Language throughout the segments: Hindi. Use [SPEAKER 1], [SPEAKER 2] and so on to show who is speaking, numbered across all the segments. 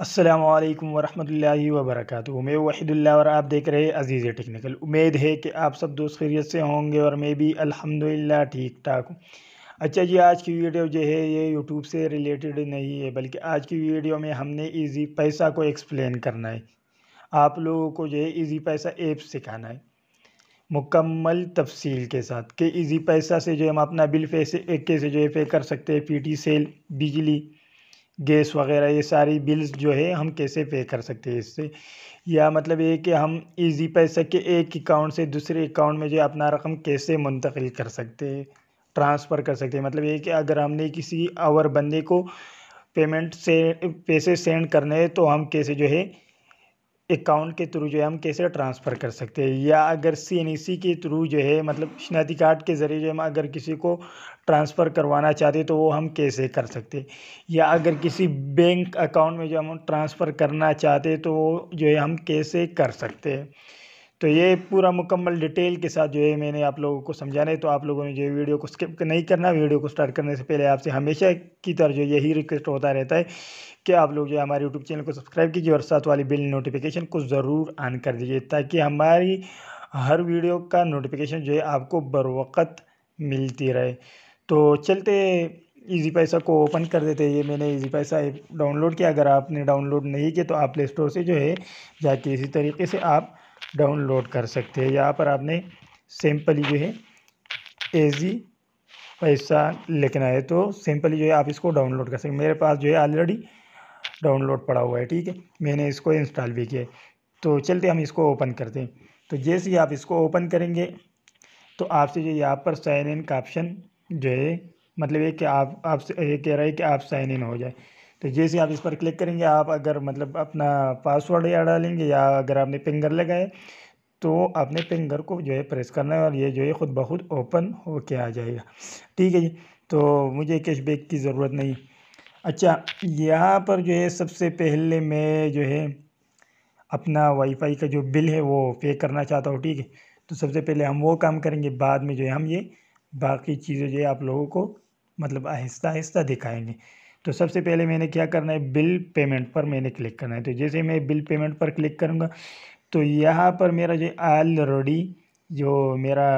[SPEAKER 1] असलकम वरह वबरक मैं वहीदुल्ला और आप देख रहे हैं अजीज़ टेक्निकल उम्मीद है कि आप सब दोस्त खैरियत से होंगे और मैं भी अल्हम्दुलिल्लाह ठीक ठाक हूँ अच्छा जी आज की वीडियो जो है ये यूट्यूब से रिलेटेड नहीं है बल्कि आज की वीडियो में हमने इजी पैसा को एक्सप्लेन करना है आप लोगों को जो है ईजी पैसा ऐप सिखाना है मुकम्मल तफसील के साथ कि ईजी पैसा से जो हम अपना बिल पैसे कैसे जो है पे कर सकते हैं पी टी सेल बिजली गैस वगैरह ये सारी बिल्स जो है हम कैसे पे कर सकते हैं इससे या मतलब ये कि हम इजी पैसा के एक अकाउंट से दूसरे अकाउंट में जो अपना रकम कैसे मुंतकिल कर सकते हैं ट्रांसफ़र कर सकते हैं मतलब ये कि अगर हमने किसी और बंदे को पेमेंट से पैसे सेंड करने हैं तो हम कैसे जो है अकाउंट के थ्रू जो है हम कैसे ट्रांसफ़र कर सकते हैं या अगर सी e के थ्रू जो है मतलब शनाती कार्ड के ज़रिए जो हम अगर किसी को ट्रांसफ़र करवाना चाहते तो वो हम कैसे कर सकते या अगर किसी बैंक अकाउंट में जो हम ट्रांसफ़र करना चाहते तो वो जो है हम कैसे कर सकते हैं तो ये पूरा मुकम्मल डिटेल के साथ जो है मैंने आप लोगों को समझाना है तो आप लोगों ने जो वीडियो को स्किप नहीं करना वीडियो को स्टार्ट करने से पहले आपसे हमेशा की तरह जो यही रिक्वेस्ट होता रहता है कि आप लोग जो है हमारे यूट्यूब चैनल को सब्सक्राइब कीजिए और साथ वाली बिल नोटिफिकेशन को ज़रूर ऑन कर दीजिए ताकि हमारी हर वीडियो का नोटिफिकेशन जो है आपको बर वक्त मिलती रहे तो चलते ईजी पैसा को ओपन कर देते हैं ये मैंने ईजी पैसा ऐप डाउनलोड किया अगर आपने डाउनलोड नहीं किया तो आप प्ले स्टोर से जो है जाके इसी तरीके से आप डाउनलोड कर सकते हैं यहाँ पर आपने सिंपली जो है एजी पैसा लिखना है तो सिंपली जो है आप इसको डाउनलोड कर सकते मेरे पास जो है ऑलरेडी डाउनलोड पड़ा हुआ है ठीक है मैंने इसको इंस्टॉल भी किया है तो चलते हम इसको ओपन करते हैं तो जैसे ही आप इसको ओपन करेंगे तो आपसे जो यहाँ पर साइन इन का ऑप्शन जो है मतलब ये कि आप आपसे ये कह रहा है कि आप साइन इन हो जाए तो जैसे आप इस पर क्लिक करेंगे आप अगर मतलब अपना पासवर्ड या डालेंगे या अगर आपने फिंगर लगाए तो आपने फिंगर को जो है प्रेस करना है और ये जो है ख़ुद ब खुद ओपन के आ जाएगा ठीक है जी तो मुझे कैशबैक की ज़रूरत नहीं अच्छा यहाँ पर जो है सबसे पहले मैं जो है अपना वाईफाई का जो बिल है वो पे करना चाहता हूँ ठीक है तो सबसे पहले हम वो काम करेंगे बाद में जो है हम ये बाकी चीज़ें जो है आप लोगों को मतलब आहिस्ता आहिस्ता दिखाएंगे तो सबसे पहले मैंने क्या करना है बिल पेमेंट पर मैंने क्लिक करना है तो जैसे मैं बिल पेमेंट पर क्लिक करूँगा तो यहाँ पर मेरा जो ऑलरेडी जो मेरा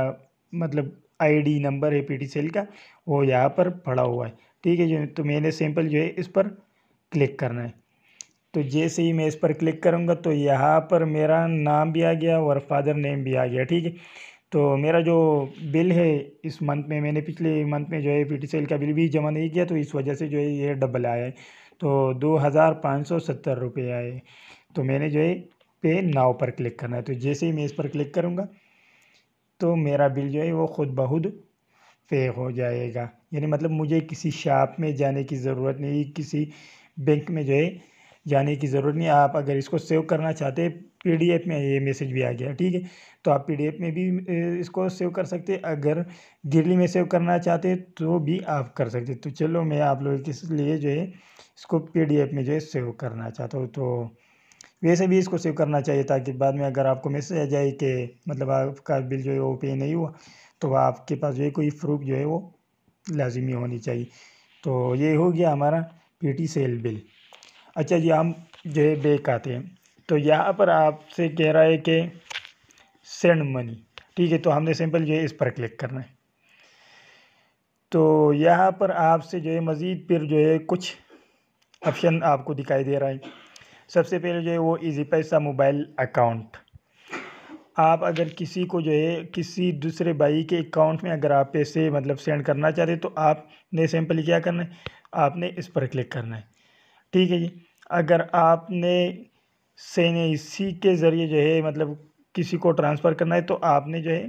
[SPEAKER 1] मतलब आईडी नंबर है पीटी सेल का वो यहाँ पर पड़ा हुआ है ठीक है जो तो मैंने सैंपल जो है इस पर क्लिक करना है तो जैसे ही मैं इस पर क्लिक करूँगा तो यहाँ पर मेरा नाम भी आ गया और फादर नेम भी आ गया ठीक है तो मेरा जो बिल है इस मंथ में मैंने पिछले मंथ में जो है पी टी सी एल का बिल भी जमा नहीं किया तो इस वजह से जो है ये डबल आया है तो दो हज़ार पाँच सौ सत्तर रुपये आए तो मैंने जो है पे नाव पर क्लिक करना है तो जैसे ही मैं इस पर क्लिक करूँगा तो मेरा बिल जो है वो खुद बहुत पे हो जाएगा यानी मतलब मुझे किसी शॉप में जाने की ज़रूरत नहीं किसी बैंक में जो है जाने की ज़रूरत नहीं आप अगर इसको सेव करना चाहते पीडीएफ में ये मैसेज भी आ गया ठीक है तो आप पीडीएफ में भी इसको सेव कर सकते अगर गिरली में सेव करना चाहते तो भी आप कर सकते तो चलो मैं आप लोगों के लिए जो है इसको पीडीएफ में जो है सेव करना चाहता हूँ तो वैसे भी इसको सेव करना चाहिए ताकि बाद में अगर आपको मैसेज आ जाए कि मतलब आपका बिल जो है वो पे नहीं हुआ तो आपके पास जो है कोई प्रूफ जो है वो लाजमी होनी चाहिए तो ये हो गया हमारा पी सेल बिल अच्छा जी हम जो है बेक आते हैं तो यहाँ पर आपसे कह रहा है कि सेंड मनी ठीक है तो हमने सिंपल जो है इस पर क्लिक करना है तो यहाँ पर आपसे जो है मज़ीद फिर जो है कुछ ऑप्शन आपको दिखाई दे रहा है सबसे पहले जो है वो इजी पैसा मोबाइल अकाउंट आप अगर किसी को जो है किसी दूसरे भाई के अकाउंट में अगर आप पैसे मतलब सेंड करना चाहते तो आपने सिंपल क्या करना है आपने इस पर क्लिक करना है ठीक है जी अगर आपने एन ए सी के ज़रिए जो है मतलब किसी को ट्रांसफ़र करना है तो आपने जो है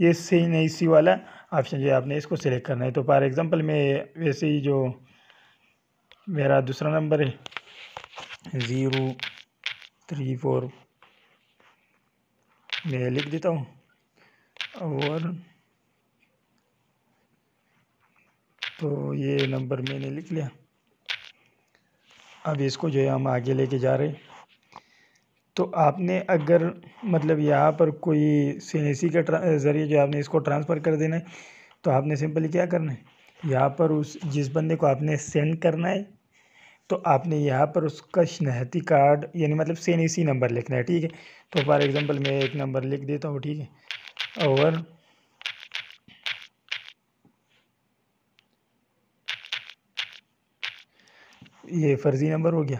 [SPEAKER 1] ये एन ए सी वाला ऑप्शन जो है आपने इसको सिलेक्ट करना है तो फॉर एग्ज़ाम्पल मैं वैसे ही जो मेरा दूसरा नंबर है ज़ीरो थ्री फोर मैं लिख देता हूँ और तो ये नंबर मैंने लिख लिया अब इसको जो है हम आगे लेके जा रहे तो आपने अगर मतलब यहाँ पर कोई सी के ज़रिए जो आपने इसको ट्रांसफ़र कर देना है तो आपने सिंपली क्या करना है यहाँ पर उस जिस बंदे को आपने सेंड करना है तो आपने यहाँ पर उसका शनाख्ती कार्ड यानी मतलब सेन सी नंबर लिखना है ठीक है तो फॉर एग्ज़ाम्पल मैं एक नंबर लिख देता हूँ ठीक है और ये फर्जी नंबर हो गया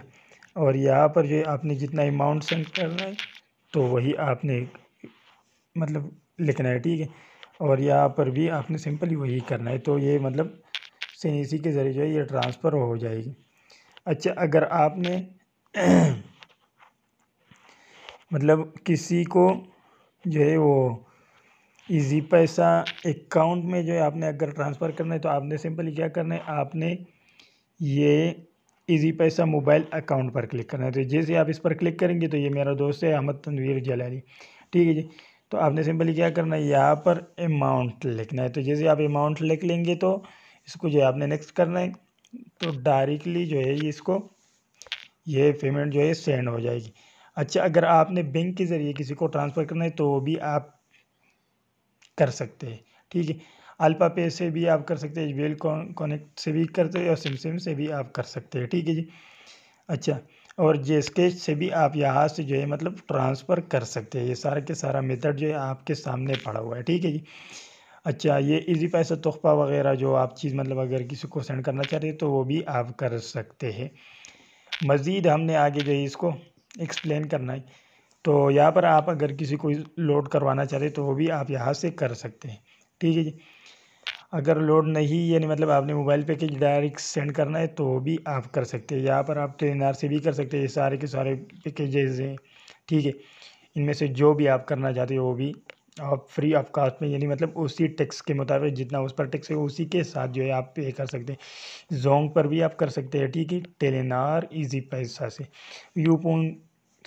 [SPEAKER 1] और यहाँ पर जो आपने जितना अमाउंट सेंड करना है तो वही आपने मतलब लिखना है ठीक है और यहाँ पर भी आपने सिंपली वही करना है तो ये मतलब सी सी के ज़रिए जो है ये ट्रांसफ़र हो जाएगी अच्छा अगर आपने मतलब किसी को जो है वो इजी पैसा अकाउंट में जो है आपने अगर ट्रांसफ़र करना है तो आपने सिंपली क्या करना है आपने ये इजी पैसा मोबाइल अकाउंट पर क्लिक करना है तो जैसे आप इस पर क्लिक करेंगे तो ये मेरा दोस्त है अहमद तनवीर जलाली ठीक है जी तो आपने सिंपली क्या करना है यहाँ पर अमाउंट लिखना है तो जैसे आप अमाउंट लिख लेंगे तो इसको जो है आपने नेक्स्ट करना है तो डायरेक्टली जो है इसको ये पेमेंट जो है सेंड हो जाएगी अच्छा अगर आपने बैंक के ज़रिए किसी को ट्रांसफ़र करना है तो वो भी आप कर सकते हैं ठीक है अल्पा पे से भी आप कर सकते हैं वेल कॉनेक्ट से भी करते हैं और सिमसिम से भी आप कर सकते हैं ठीक है जी अच्छा और जे स्केच से भी आप यहाँ से जो है मतलब ट्रांसफ़र कर सकते हैं ये सारा के सारा मेथड जो है आपके सामने पड़ा हुआ है ठीक है जी अच्छा ये इजी पैसा तोहफा वगैरह जो आप चीज़ मतलब अगर किसी को सेंड करना चाह हैं तो वो भी आप कर सकते हैं मज़ीद हमने आगे जो है इसको एक्सप्लेन करना है तो यहाँ पर आप अगर किसी को लोड करवाना चाहते तो वो भी आप यहाँ से कर सकते हैं ठीक है जी अगर लोड नहीं यानी मतलब आपने मोबाइल पे पैकेज डायरेक्ट सेंड करना है तो भी आप कर सकते हैं यहाँ पर आप ट्रेन से भी कर सकते हैं ये सारे के सारे पैकेजेज हैं ठीक है इनमें से जो भी आप करना चाहते हो वो भी आप फ्री ऑफ कास्ट में यानी मतलब उसी टैक्स के मुताबिक जितना उस पर टैक्स है उसी के साथ जो है आप पे कर सकते हैं जोंग पर भी आप कर सकते हैं ठीक है टेलीनार इजी पैसा से यूपोन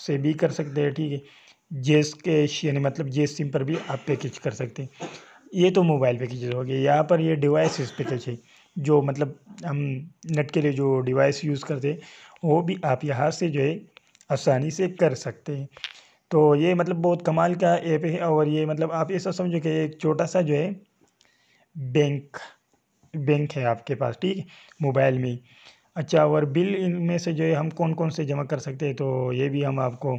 [SPEAKER 1] से भी कर सकते हैं ठीक है जेस कैश यानी मतलब जेस सिम पर भी आप पैकेज कर सकते हैं ये तो मोबाइल पे की चीज़ होगी यहाँ पर ये डिवाइस पे चीज़ जो मतलब हम नेट के लिए जो डिवाइस यूज़ करते हैं वो भी आप यहाँ से जो है आसानी से कर सकते हैं तो ये मतलब बहुत कमाल का ऐप है और ये मतलब आप ऐसा समझो कि एक छोटा सा जो है बैंक बैंक है आपके पास ठीक है मोबाइल में अच्छा और बिल इनमें से जो है हम कौन कौन से जमा कर सकते हैं तो ये भी हम आपको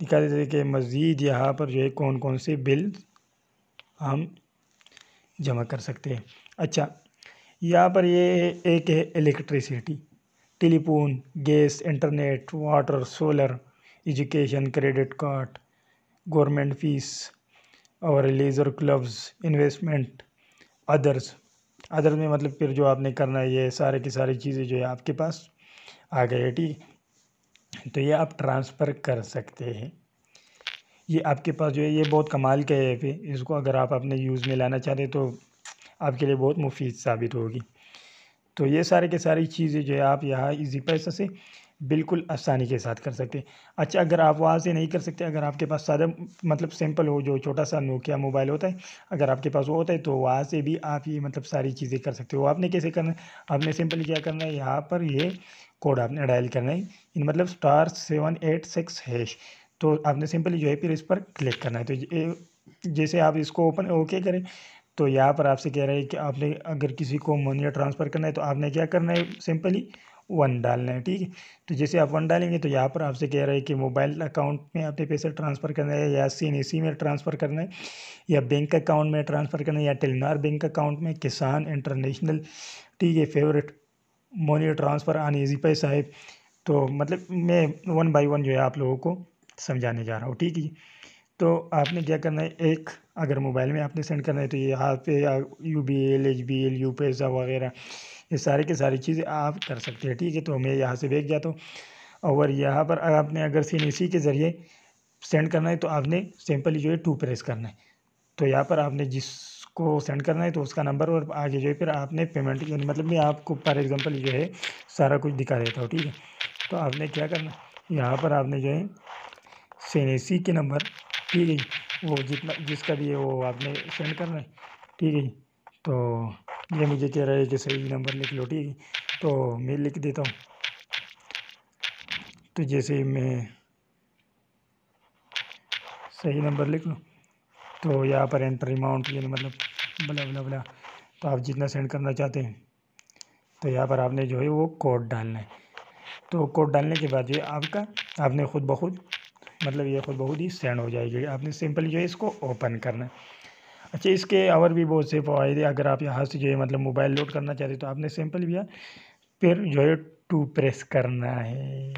[SPEAKER 1] दिखा देते हैं कि मज़ीद यहाँ पर जो है कौन कौन से बिल हम जमा कर सकते हैं अच्छा यहाँ पर ये एक है electricity telephone gas internet water solar education credit card government fees और leisure clubs investment others others में मतलब फिर जो आपने करना है ये सारे की सारी चीज़ें जो है आपके पास आ गए ठीक तो ये आप ट्रांसफ़र कर सकते हैं ये आपके पास जो है ये बहुत कमाल का ऐप है इसको अगर आप अपने यूज़ में लाना चाहते तो आपके लिए बहुत मुफीद साबित होगी तो ये सारे के सारी चीज़ें जो है आप यहाँ इजी पैसा से बिल्कुल आसानी के साथ कर सकते हैं अच्छा अगर आप वहाँ से नहीं कर सकते अगर आपके पास सादा मतलब सिंपल हो जो छोटा सा नोकिया मोबाइल होता है अगर आपके पास वो होता है तो वहाँ से भी आप ये मतलब सारी चीज़ें कर सकते हो आपने कैसे करना है आपने सिंपल क्या करना है यहाँ पर ये कोड आपने डायल करना है इन मतलब star seven eight six hash तो आपने सिंपली जो है फिर इस पर क्लिक करना है तो जैसे आप इसको ओपन ओके करें तो यहाँ पर आपसे कह रहा है कि आपने अगर किसी को मनी ट्रांसफ़र करना है तो आपने क्या करना है सिंपली वन डालना है ठीक है तो जैसे आप वन डालेंगे तो यहाँ पर आपसे कह रहा है कि मोबाइल अकाउंट में आपने पैसे ट्रांसफ़र करना है या सी एन में ट्रांसफ़र करना है या बैंक अकाउंट में ट्रांसफ़र करना है या टेलीनार बैंक अकाउंट में किसान इंटरनेशनल ठीक है favourite money transfer on Easypaisa है तो मतलब मैं वन बाई वन जो है आप लोगों को समझाने जा रहा हूँ ठीक है तो आपने क्या करना है एक अगर मोबाइल में आपने सेंड करना है तो ये हाथ पे U B L H B L UPaisa वगैरह ये सारे के सारी चीज़ें आप कर सकते हैं ठीक है तो मैं यहाँ से देख जाता हूँ और यहाँ पर आपने अगर सीन इसी के ज़रिए सेंड करना है तो आपने सिंपली जो है टू प्रेस करना है तो यहाँ पर आपने जिसको सेंड करना है तो उसका नंबर और आगे जो है फिर आपने पेमेंट यानी मतलब मैं आपको फॉर एग्ज़ाम्पल जो है सारा कुछ दिखा देता हूँ ठीक है तो आपने क्या करना यहाँ पर आपने जो है सी इसी के नंबर ठीक है वो जितना जिसका भी है वो आपने सेंड करना है ठीक है तो ये मुझे कह रहा है कि सही नंबर लिख लो ठीक है तो मैं लिख देता हूँ तो जैसे मैं सही नंबर लिख लूँ तो यहाँ पर एंटर अमाउंट यानी मतलब बला बला बला तो आप जितना सेंड करना चाहते हैं तो यहाँ पर आपने जो है वो कोड डालना है तो कोड डालने के बाद जो है आपका आपने खुद ब खुद मतलब ये खुद बहुत ही सैंड हो जाएगी आपने सिंपल जो है इसको ओपन करना अच्छा इसके और भी बहुत से फ़ायदे अगर आप यहाँ से जो है मतलब मोबाइल लोड करना चाहते तो आपने सिंपल भैया फिर जो है टू प्रेस करना है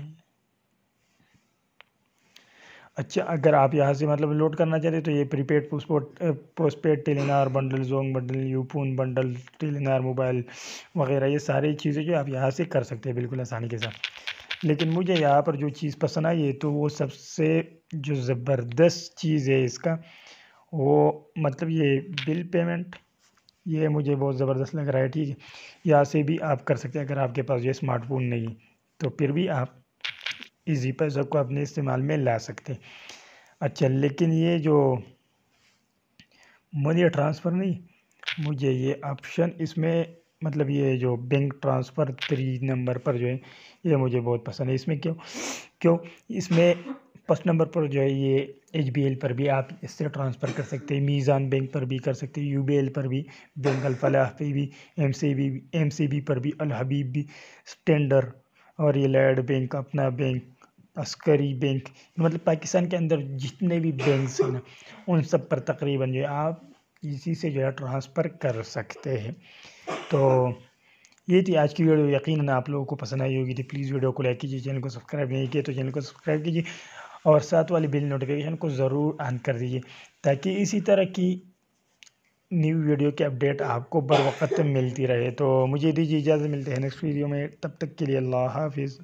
[SPEAKER 1] अच्छा अगर आप यहाँ से मतलब लोड करना चाहते तो ये prepaid postpaid Telenor bundle Zong bundle Ufone bundle Telenor mobile वगैरह ये सारी चीज़ें जो आप यहाँ से कर सकते हैं बिल्कुल आसानी के साथ लेकिन मुझे यहाँ पर जो चीज़ पसंद आई है तो वो सबसे जो ज़बरदस्त चीज़ है इसका वो मतलब ये बिल पेमेंट ये मुझे बहुत ज़बरदस्त लग रहा है ठीक है यहाँ से भी आप कर सकते हैं अगर आपके पास ये स्मार्टफोन नहीं तो फिर भी आप इजी पैसा को अपने इस्तेमाल में ला सकते अच्छा लेकिन ये जो मनी ट्रांसफ़र नहीं मुझे ये ऑप्शन इसमें मतलब ये जो बैंक ट्रांसफ़र थ्री नंबर पर जो है ये मुझे बहुत पसंद है इसमें क्यों क्यों इसमें फर्स्ट नंबर पर जो है ये एच पर भी आप इससे ट्रांसफ़र कर सकते हैं मीज़ान बैंक पर भी कर सकते हैं यू पर भी बैंक अलफलाह पे भी M C B M C B पर भी अलहबीब भी स्टैंडर और ये लैड बैंक अपना बैंक अस्करी बैंक मतलब पाकिस्तान के अंदर जितने भी बैंक हैं ना उन सब पर तकरीबन जो है आप इसी से जो है ट्रांसफ़र कर सकते हैं तो ये थी आज की वीडियो यकीन आप लोगों को पसंद आई होगी तो प्लीज़ वीडियो को लाइक कीजिए चैनल को सब्सक्राइब नहीं किया तो चैनल को सब्सक्राइब कीजिए और साथ वाली बिल नोटिफिकेशन को ज़रूर ऑन कर दीजिए ताकि इसी तरह की न्यू वीडियो की अपडेट आपको बर वक्त मिलती रहे तो मुझे दीजिए इजाज़त मिलते हैं नेक्स्ट वीडियो में तब तक के लिए अल्लाह हाफिज़